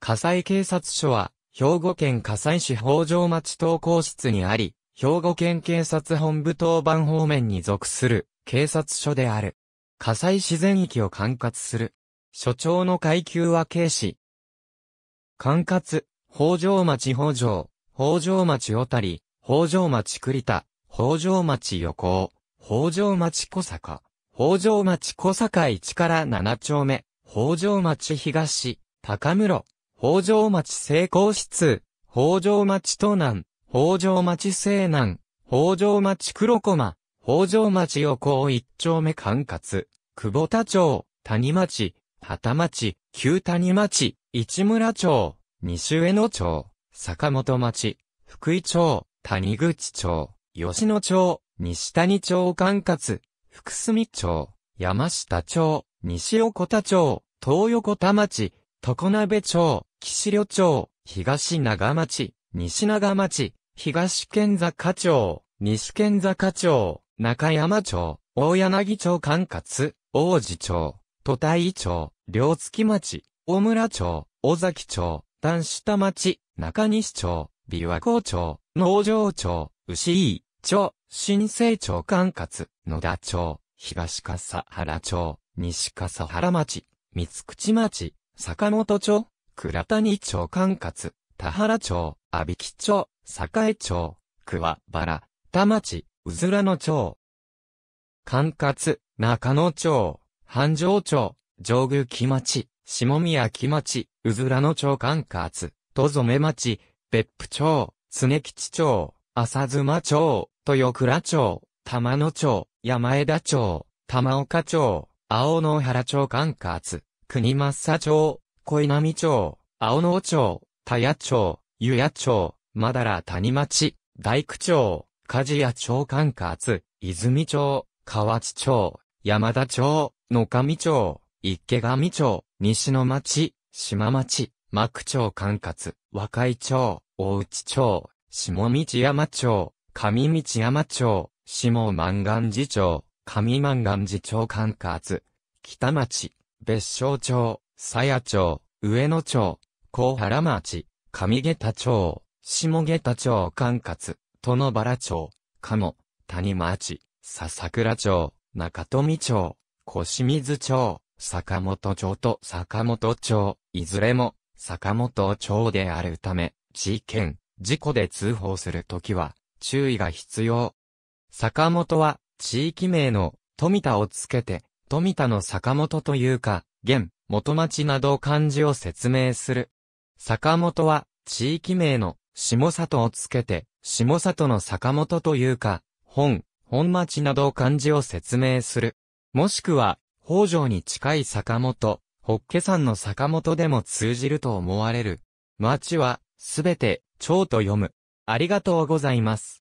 火災警察署は、兵庫県火災市北条町投稿室にあり、兵庫県警察本部当番方面に属する警察署である。火災自然域を管轄する。所長の階級は警視。管轄、北条町北条、北条町小谷、北条町栗田、北条町横尾、北条町小坂、北条町小坂1から7丁目、北条町東、高室、北条町成功室、北条町東南、北条町西南、北条町黒駒、北条町横一丁目管轄、久保田町、谷町、畑町、旧谷町、市村町、西上野町、坂本町、福井町、谷口町、吉野町、西谷町管轄、福住町、山下町、西横田町、東横田町、常鍋町、岸旅町、東長町、西長町、東県坂町、西県坂町、中山町、大柳町管轄、王子町、都大町、両月町、大村町、尾崎町、丹下町、中西町、美和湖町、農場町、牛井町、新生町管轄、野田町、東笠原町、西笠原町、三口町、坂本町、倉谷町管轄、田原町、阿比木町、栄町、桑原、田町、うずらの町。管轄、中野町、繁盛町、上宮木町、下宮木町、うずらの町管轄、戸染町、別府町、常吉町、浅妻町、豊倉町、玉野町、山枝町、玉岡町、青野原町管轄、国政町、小稲美町、青野町、田谷町、湯屋町、まだら谷町、大工町、鍛冶屋町管轄、泉町、河内町、山田町、野上町、池上町、西の町、島町、幕町管轄、和海町、大内町、下道山町、上道山町、下万願寺町、上万願寺町管轄、北町、別荘町、鞘町、上野町、高原町、上下田町、下下田町管轄、殿原町、鴨、谷町、笹倉町、中富町、小清水町、坂本町と坂本町、いずれも坂本町であるため、事件、事故で通報するときは注意が必要。坂本は地域名の富田をつけて富田の坂本というか、現、元町など漢字を説明する。坂本は、地域名の、下里をつけて、下里の坂本というか、本、本町など漢字を説明する。もしくは、北条に近い坂本、北家山の坂本でも通じると思われる。町は、すべて、町と読む。ありがとうございます。